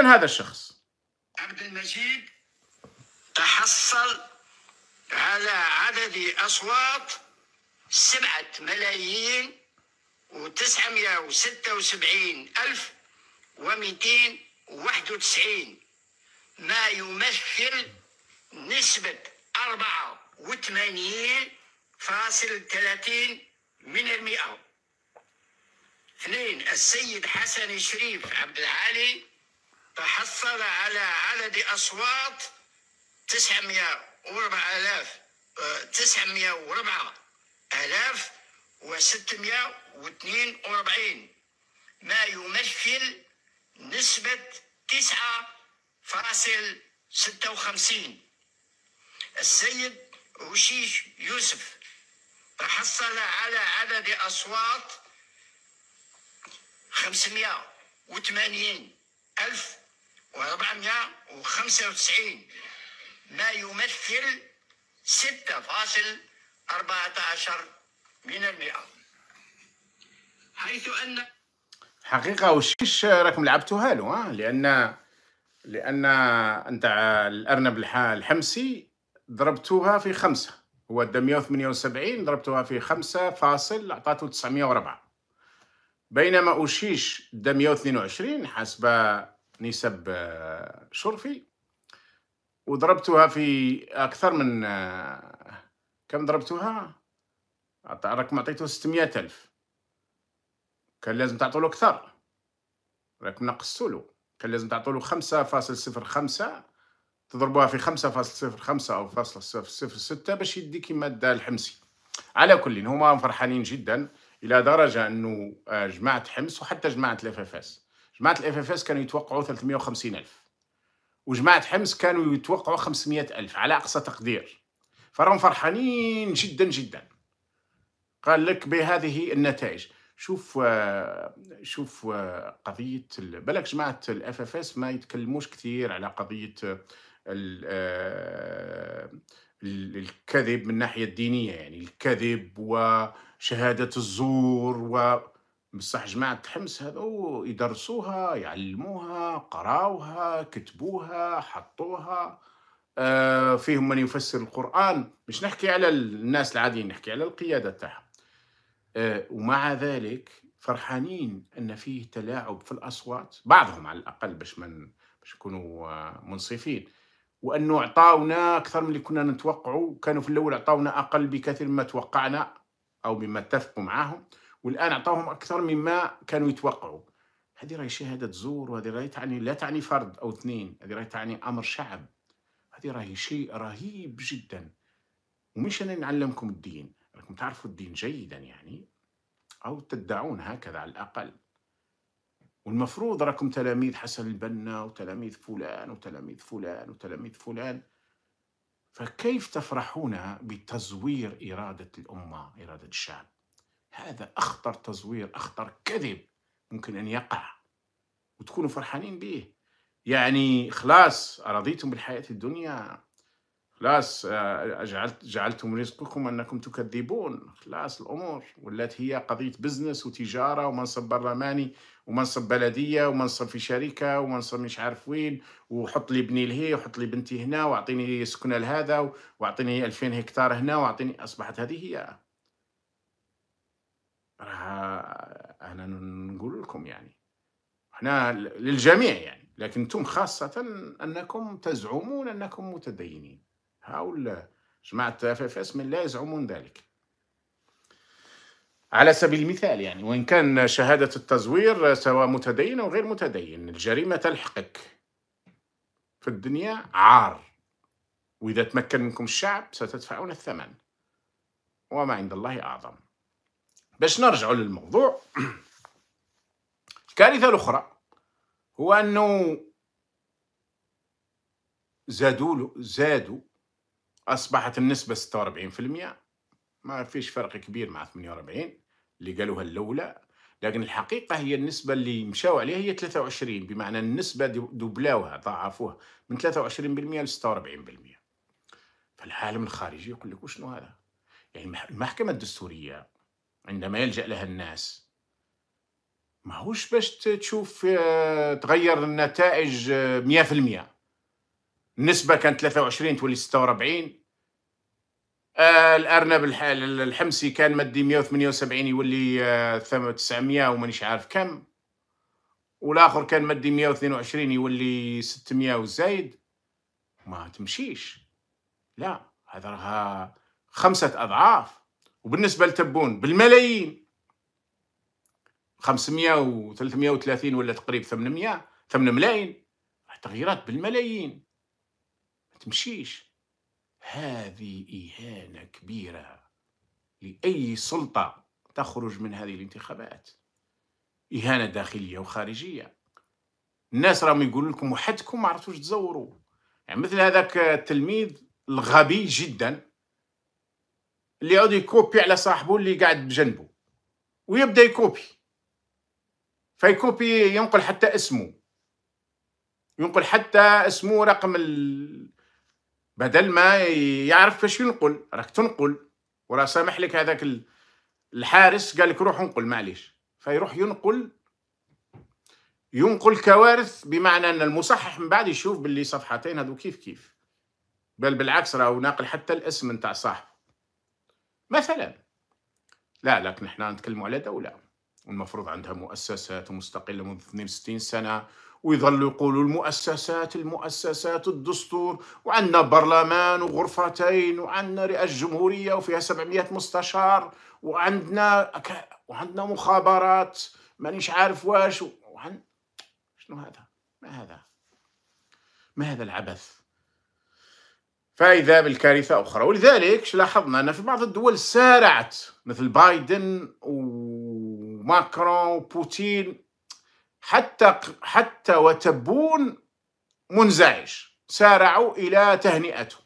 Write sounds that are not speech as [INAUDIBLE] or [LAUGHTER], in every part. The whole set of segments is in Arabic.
كان هذا الشخص عبد المجيد تحصل على عدد أصوات سبعة ملايين وتسعمية وستة وسبعين ألف ومئتين وواحد وتسعين ما يمثل نسبة أربعة وثمانين فاصل ثلاثين من المئة اثنين السيد حسن شريف عبد العالي تحصل على عدد أصوات 904000 904 آلاف آه، و642 ما يمثل نسبة 9.56 السيد وشيش يوسف تحصل على عدد أصوات 580 ألف و495 ما يمثل 6.14 من المئة حيث أن حقيقة وشيش راكم لعبتوها له ها لأن لأن أنت الأرنب الحمسي ضربتوها في خمسة هو 178 ضربتوها في خمسة فاصل أعطاته 904 بينما أوشيش 122 حسب نسب آه، شرفي وضربتها في أكثر من آه، كم ضربتها راكم عطيتو 600 ألف كان لازم تعطوا له أكثر راكم نقصتوا له كان لازم تعطوا له 5.05 تضربوها في 5.05 أو 0.06 باش يدي كيما دا الحمسي على كل هما فرحانين جدا الى درجه انه آه، جماعه حمص وحتى جماعه لفافاس جماعه الاف اف اس كانوا يتوقعوا 350 الف وجماعه حمص كانوا يتوقعوا 500 الف على اقصى تقدير فراهم فرحانين جدا جدا قال لك بهذه النتائج شوف آه، شوف آه، قضيه بالك جماعه الاف اف اس ما يتكلموش كثير على قضيه آه، الكذب من الناحيه الدينيه يعني الكذب وشهاده الزور و بصح جماعة حمص هذو يدرسوها يعلموها قراوها كتبوها حطوها آه فيهم من يفسر القرآن مش نحكي على الناس العاديين نحكي على القيادة تاعهم آه ومع ذلك فرحانين أن فيه تلاعب في الأصوات بعضهم على الأقل باش من باش يكونوا آه، منصفين وأنه أعطاونا أكثر من اللي كنا نتوقعوا كانوا في الأول أعطاونا أقل بكثير مما توقعنا أو بما اتفقوا معاهم والان اعطاهم اكثر مما كانوا يتوقعوا هذه راهي شهاده زور وهذه راهي تعني لا تعني فرد او اثنين هذه راهي تعني امر شعب هذه راهي شيء رهيب جدا ومش انا نعلمكم الدين راكم تعرفوا الدين جيدا يعني او تدعون هكذا على الاقل والمفروض راكم تلاميذ حسن البنا وتلاميذ فلان وتلاميذ فلان وتلاميذ فلان فكيف تفرحون بتزوير اراده الامه اراده الشعب هذا أخطر تزوير أخطر كذب ممكن أن يقع وتكونوا فرحانين به يعني خلاص أرضيتم بالحياة الدنيا خلاص آه، جعلت جعلتم رزقكم أنكم تكذبون خلاص الأمور والتي هي قضية بزنس وتجارة ومنصب برلماني ومنصب بلدية ومنصب في شركة ومنصب مش عارف وين وحط لي ابني لهي وحط لي بنتي هنا واعطيني سكنة لهذا واعطيني 2000 هكتار هنا واعطيني أصبحت هذه هي راه انا نقول لكم يعني احنا للجميع يعني لكن انتم خاصه انكم تزعمون انكم متدينين هؤلاء جماعه اف من لا يزعمون ذلك على سبيل المثال يعني وإن كان شهادة التزوير سواء متدين أو غير متدين الجريمة تلحقك في الدنيا عار وإذا تمكن منكم الشعب ستدفعون الثمن وما عند الله أعظم باش نرجعوا للموضوع [CLEARS THROAT] الكارثه الاخرى هو انه زادوا زادوا اصبحت النسبه 46% ما فيش فرق كبير مع 48 اللي قالوها الاولى لكن الحقيقه هي النسبه اللي مشاو عليها هي 23 بمعنى النسبه دوبلاوها ضاعفوها من 23% ل 46% فالعالم الخارجي يقول لك وشنو هذا يعني المحكمه الدستوريه عندما يلجأ لها الناس ماهوش باش تشوف آه، تغير النتائج 100% آه، النسبة كانت 23 تولي 46 آه، الأرنب الحمسي كان مدي 178 يولي 900 ومانيش عارف كم والآخر كان مدي 122 يولي 600 وزايد ما تمشيش لا هذا راها خمسة أضعاف وبالنسبه لتبون بالملايين 500 و 330 ولا تقريب 800 8 ملايين تغييرات بالملايين ما تمشيش هذه إهانة كبيرة لأي سلطة تخرج من هذه الانتخابات إهانة داخلية وخارجية الناس راهم يقول لكم وحدكم ما عرفتوش تزوروا يعني مثل هذاك التلميذ الغبي جدا اللي يعود يكوبي على صاحبه اللي قاعد بجنبه ويبدا يكوبي فيكوبي ينقل حتى اسمه ينقل حتى اسمه رقم ال... بدل ما يعرف فاش ينقل راك تنقل وراه سامح لك هذاك الحارس قال لك روح انقل معليش فيروح ينقل ينقل كوارث بمعنى ان المصحح من بعد يشوف باللي صفحتين هذو كيف كيف بل بالعكس راهو ناقل حتى الاسم نتاع صاحب مثلا لا لكن احنا نتكلم على دولة والمفروض عندها مؤسسات ومستقلة منذ 62 سنة ويظلوا يقولوا المؤسسات المؤسسات الدستور وعندنا برلمان وغرفتين وعندنا رئاسة جمهورية وفيها 700 مستشار وعندنا وعندنا مخابرات مانيش عارف واش وعن... شنو هذا؟ ما هذا؟ ما هذا العبث؟ فإذا بالكارثة أخرى ولذلك لاحظنا أن في بعض الدول سارعت مثل بايدن وماكرون وبوتين حتى حتى وتبون منزعج سارعوا إلى تهنئته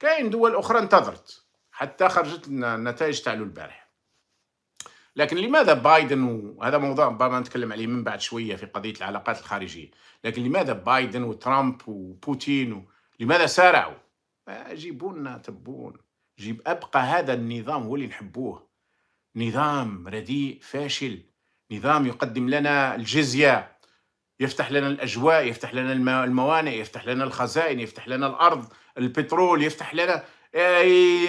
كاين دول أخرى انتظرت حتى خرجت لنا النتائج تعلو البارح لكن لماذا بايدن وهذا موضوع ربما نتكلم عليه من بعد شوية في قضية العلاقات الخارجية لكن لماذا بايدن وترامب وبوتين و... لماذا سارعوا جيبوا لنا تبون جيب ابقى هذا النظام هو اللي نحبوه نظام رديء فاشل نظام يقدم لنا الجزيه يفتح لنا الاجواء يفتح لنا الموانئ يفتح لنا الخزائن يفتح لنا الارض البترول يفتح لنا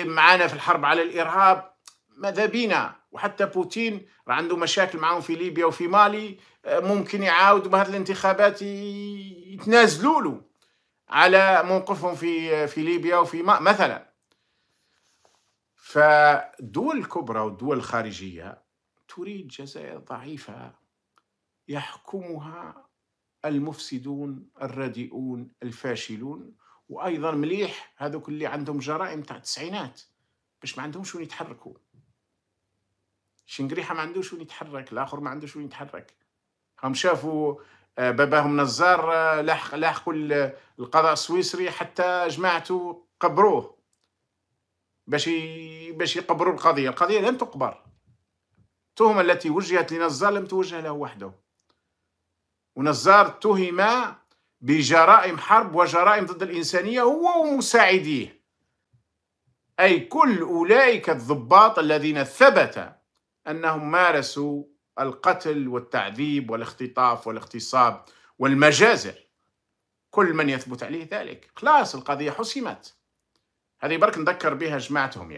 معانا في الحرب على الارهاب ماذا بينا وحتى بوتين راه عنده مشاكل معاهم في ليبيا وفي مالي ممكن يعاود بهذه الانتخابات يتنازلوا له على موقفهم في في ليبيا وفي مثلا فالدول الكبرى والدول الخارجية تريد جزائر ضعيفة يحكمها المفسدون الرديئون الفاشلون وأيضا مليح هذوك اللي عندهم جرائم تاع التسعينات باش ما عندهمش وين يتحركوا شنقريحة ما عندوش وين يتحرك الآخر ما عندوش وين يتحرك هم شافوا آه، باباهم نزار آه، لاحق لاحقوا القضاء السويسري حتى جماعته قبروه باش باش يقبروا القضيه القضيه لم تقبر التهمه التي وجهت لنزار لم توجه له وحده ونزار اتهم بجرائم حرب وجرائم ضد الانسانيه هو ومساعديه اي كل اولئك الضباط الذين ثبت انهم مارسوا القتل والتعذيب والاختطاف والاغتصاب والمجازر كل من يثبت عليه ذلك خلاص القضية حسمت هذه برك نذكر بها جماعتهم يعني